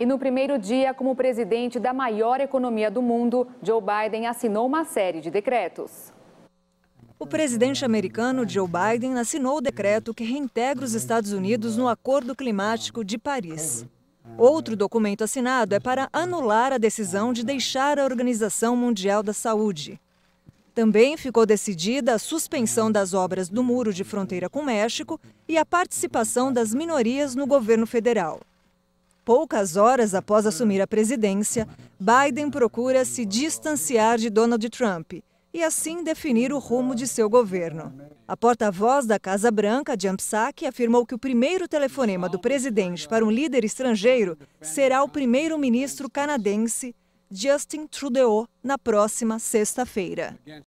E no primeiro dia como presidente da maior economia do mundo, Joe Biden assinou uma série de decretos. O presidente americano Joe Biden assinou o decreto que reintegra os Estados Unidos no Acordo Climático de Paris. Outro documento assinado é para anular a decisão de deixar a Organização Mundial da Saúde. Também ficou decidida a suspensão das obras do Muro de Fronteira com o México e a participação das minorias no governo federal. Poucas horas após assumir a presidência, Biden procura se distanciar de Donald Trump e assim definir o rumo de seu governo. A porta-voz da Casa Branca, Jen Psaki, afirmou que o primeiro telefonema do presidente para um líder estrangeiro será o primeiro-ministro canadense Justin Trudeau na próxima sexta-feira.